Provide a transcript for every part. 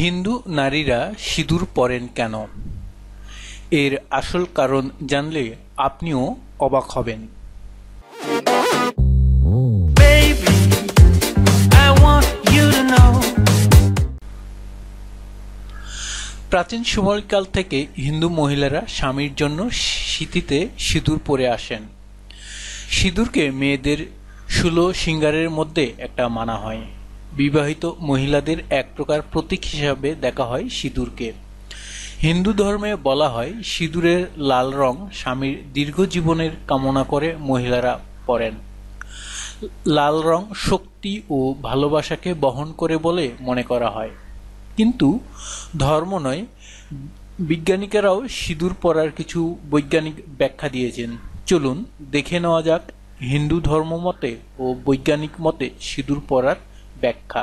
হিন্দু নারীরা সিঁদুর পরেন কেন এর আসল কারণ জানলে আপনিও অবাক হবেন প্রাচীন সময়কাল থেকে হিন্দু মহিলারা স্বামীর জন্য শীতিতে সিঁদুর পরে আসেন সিঁদুরকে মেয়েদের সুলো সিঙ্গারের মধ্যে একটা মানা হয় বিবাহিত মহিলাদের এক প্রকার প্রতীক হিসাবে দেখা হয় সিঁদুরকে হিন্দু ধর্মে বলা হয় সিঁদুরের লাল রং স্বামীর দীর্ঘ জীবনের কামনা করে মহিলারা পরেন লাল রং শক্তি ও ভালোবাসাকে বহন করে বলে মনে করা হয় কিন্তু ধর্ম নয় বিজ্ঞানিকেরাও সিঁদুর পরার কিছু বৈজ্ঞানিক ব্যাখ্যা দিয়েছেন চলুন দেখে নেওয়া যাক হিন্দু ধর্ম মতে ও বৈজ্ঞানিক মতে সিঁদুর পরার ব্যাখ্যা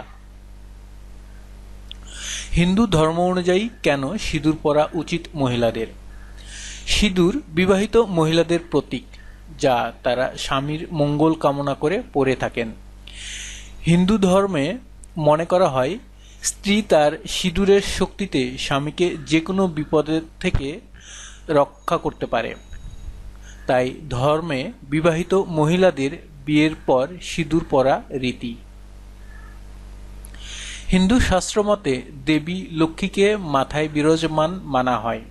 হিন্দু ধর্ম অনুযায়ী কেন সিঁদুর পরা উচিত মহিলাদের সিঁদুর বিবাহিত মহিলাদের প্রতীক যা তারা স্বামীর মঙ্গল কামনা করে পরে থাকেন হিন্দু ধর্মে মনে করা হয় স্ত্রী তার সিঁদুরের শক্তিতে স্বামীকে যে কোনো বিপদের থেকে রক্ষা করতে পারে তাই ধর্মে বিবাহিত মহিলাদের বিয়ের পর সিঁদুর পরা রীতি হিন্দু শাস্ত্র মতে দেবী লক্ষ্মীকে মাথায় বিরাজমান মানা হয়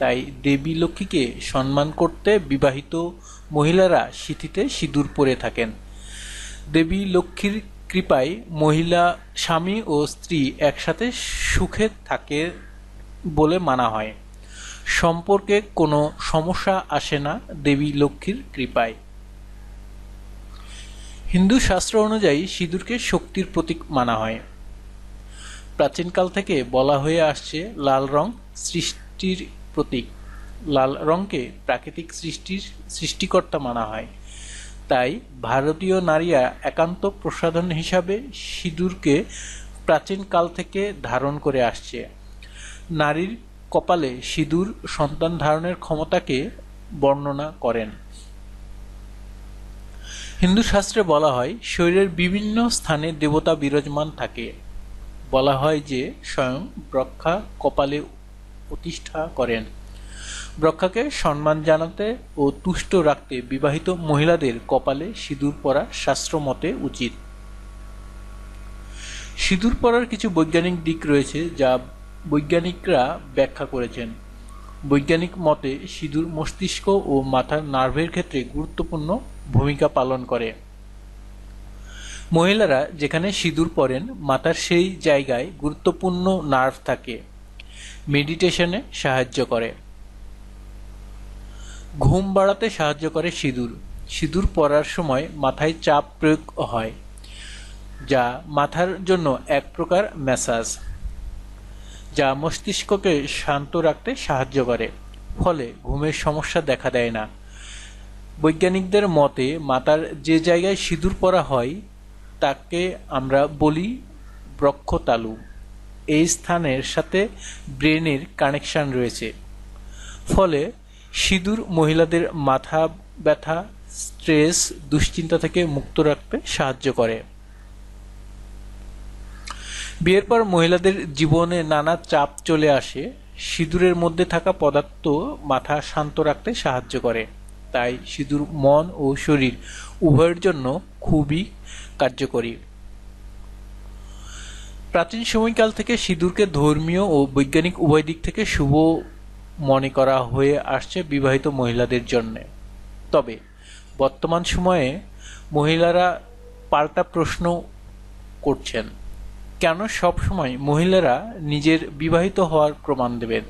তাই দেবী লক্ষ্মীকে সম্মান করতে বিবাহিত মহিলারা সিঁথিতে সিঁদুর পরে থাকেন দেবী লক্ষ্মীর কৃপায় মহিলা স্বামী ও স্ত্রী একসাথে সুখে থাকে বলে মানা হয় সম্পর্কে কোনো সমস্যা আসে না দেবী লক্ষ্মীর কৃপায় হিন্দু শাস্ত্র অনুযায়ী সিঁদুরকে শক্তির প্রতীক মানা হয় প্রাচীনকাল থেকে বলা হয়ে আসছে লাল রং সৃষ্টির প্রতীক লাল রঙকে প্রাকৃতিক সৃষ্টির সৃষ্টিকর্তা মানা হয় তাই ভারতীয় নারীরা একান্ত প্রসাধন হিসাবে সিঁদুরকে প্রাচীনকাল থেকে ধারণ করে আসছে নারীর কপালে সিঁদুর সন্তান ধারণের ক্ষমতাকে বর্ণনা করেন হিন্দু শাস্ত্রে বলা হয় শরীরের বিভিন্ন স্থানে দেবতা বিরাজমান থাকে বলা হয় যে স্বয়ং ব্রক্ষা কপালে প্রতিষ্ঠা করেন ব্রক্ষাকে সম্মান জানাতে ও তুষ্ট রাখতে বিবাহিত মহিলাদের কপালে সিঁদুর পরা শাস্ত্র মতে উচিত সিঁদুর পরার কিছু বৈজ্ঞানিক দিক রয়েছে যা বৈজ্ঞানিকরা ব্যাখ্যা করেছেন বৈজ্ঞানিক মতে সিঁদুর মস্তিষ্ক ও মাথার নার্ভের ক্ষেত্রে গুরুত্বপূর্ণ ভূমিকা পালন করে মহিলারা যেখানে সিঁদুর পরেন মাথার সেই জায়গায় গুরুত্বপূর্ণ নার্ভ থাকে মেডিটেশনে সাহায্য করে ঘুম বাড়াতে সাহায্য করে সিঁদুর সিঁদুর পরার সময় মাথায় চাপ প্রয়োগ হয় যা মাথার জন্য এক প্রকার ম্যাসাজ যা মস্তিষ্ককে শান্ত রাখতে সাহায্য করে ফলে ঘুমের সমস্যা দেখা দেয় না বৈজ্ঞানিকদের মতে মাথার যে জায়গায় সিঁদুর পরা হয় তাকে আমরা বলি ব্রক্ষতালু এই স্থানের সাথে ব্রেনের কানেকশান রয়েছে ফলে সিঁদুর মহিলাদের মাথা ব্যথা স্ট্রেস দুশ্চিন্তা থেকে মুক্ত রাখতে সাহায্য করে বিয়ের পর মহিলাদের জীবনে নানা চাপ চলে আসে সিঁদুরের মধ্যে থাকা পদার্থ মাথা শান্ত রাখতে সাহায্য করে তাই সিঁদুর মন ও শরীর উভয়ের জন্য খুবই কার্যকরী প্রাচীন সময়কাল থেকে সিঁদুরকে ধর্মীয় ও বৈজ্ঞানিক উভয় দিক থেকে শুভ মনে করা হয়ে আসছে বিবাহিত মহিলাদের জন্যে তবে বর্তমান সময়ে মহিলারা পাল্টা প্রশ্ন করছেন কেন সবসময় মহিলারা নিজের বিবাহিত হওয়ার প্রমাণ দেবেন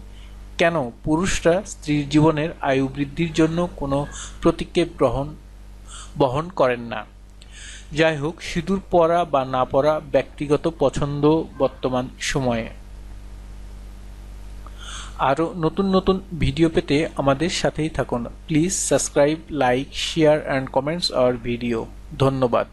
কেন পুরুষরা স্ত্রীর জীবনের আয়ু বৃদ্ধির জন্য কোনো প্রতীককে গ্রহণ বহন করেন না যাই হোক সিঁদুর পরা বা না পরা ব্যক্তিগত পছন্দ বর্তমান সময়ে আরও নতুন নতুন ভিডিও পেতে আমাদের সাথেই থাকুন please subscribe like share and comments our video ধন্যবাদ